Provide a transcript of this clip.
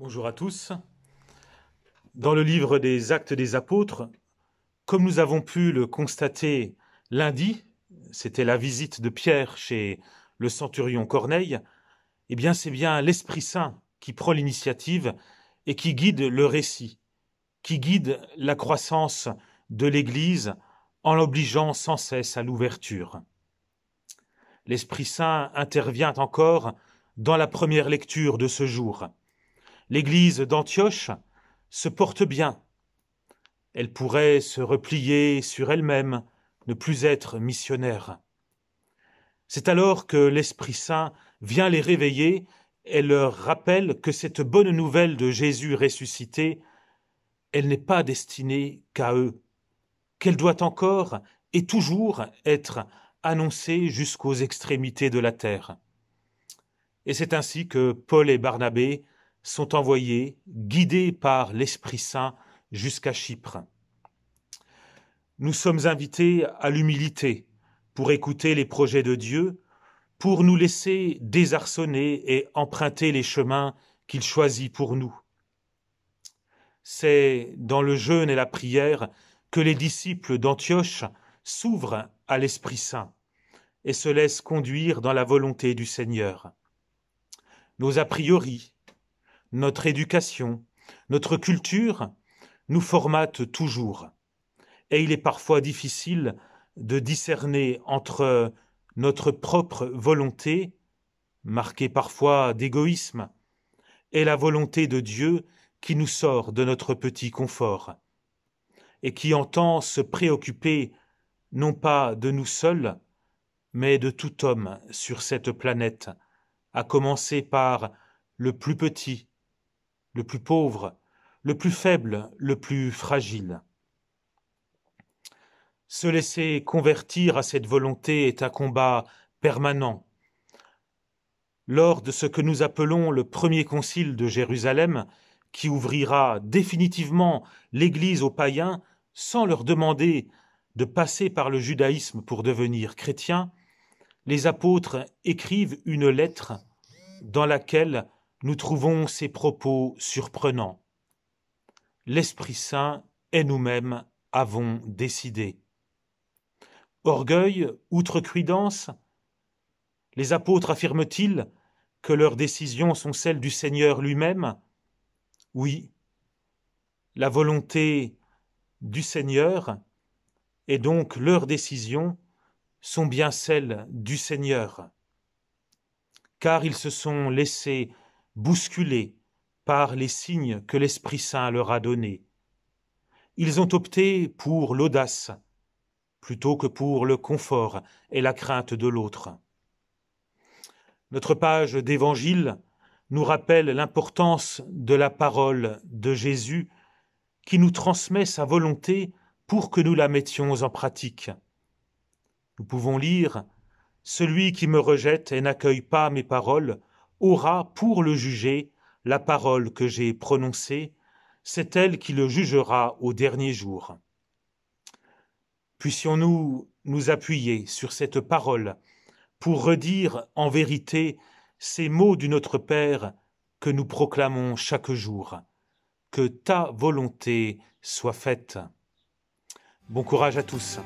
Bonjour à tous. Dans le livre des Actes des Apôtres, comme nous avons pu le constater lundi, c'était la visite de Pierre chez le centurion Corneille, eh bien c'est bien l'Esprit Saint qui prend l'initiative et qui guide le récit, qui guide la croissance de l'Église en l'obligeant sans cesse à l'ouverture. L'Esprit Saint intervient encore dans la première lecture de ce jour L'Église d'Antioche se porte bien. Elle pourrait se replier sur elle-même, ne plus être missionnaire. C'est alors que l'Esprit Saint vient les réveiller et leur rappelle que cette bonne nouvelle de Jésus ressuscité, elle n'est pas destinée qu'à eux, qu'elle doit encore et toujours être annoncée jusqu'aux extrémités de la terre. Et c'est ainsi que Paul et Barnabé sont envoyés, guidés par l'Esprit Saint, jusqu'à Chypre. Nous sommes invités à l'humilité pour écouter les projets de Dieu, pour nous laisser désarçonner et emprunter les chemins qu'il choisit pour nous. C'est dans le jeûne et la prière que les disciples d'Antioche s'ouvrent à l'Esprit Saint et se laissent conduire dans la volonté du Seigneur. Nos a priori, notre éducation, notre culture nous formatent toujours. Et il est parfois difficile de discerner entre notre propre volonté, marquée parfois d'égoïsme, et la volonté de Dieu qui nous sort de notre petit confort, et qui entend se préoccuper non pas de nous seuls, mais de tout homme sur cette planète, à commencer par le plus petit, le plus pauvre, le plus faible, le plus fragile. Se laisser convertir à cette volonté est un combat permanent. Lors de ce que nous appelons le premier concile de Jérusalem, qui ouvrira définitivement l'Église aux païens sans leur demander de passer par le judaïsme pour devenir chrétiens, les apôtres écrivent une lettre dans laquelle nous trouvons ces propos surprenants. L'Esprit Saint et nous-mêmes avons décidé. Orgueil, outre outrecuidance Les apôtres affirment-ils que leurs décisions sont celles du Seigneur lui-même Oui. La volonté du Seigneur et donc leurs décisions sont bien celles du Seigneur, car ils se sont laissés bousculés par les signes que l'Esprit Saint leur a donnés. Ils ont opté pour l'audace, plutôt que pour le confort et la crainte de l'autre. Notre page d'Évangile nous rappelle l'importance de la parole de Jésus qui nous transmet sa volonté pour que nous la mettions en pratique. Nous pouvons lire Celui qui me rejette et n'accueille pas mes paroles aura pour le juger la parole que j'ai prononcée, c'est elle qui le jugera au dernier jour. Puissions-nous nous appuyer sur cette parole pour redire en vérité ces mots du Notre Père que nous proclamons chaque jour. Que ta volonté soit faite. Bon courage à tous.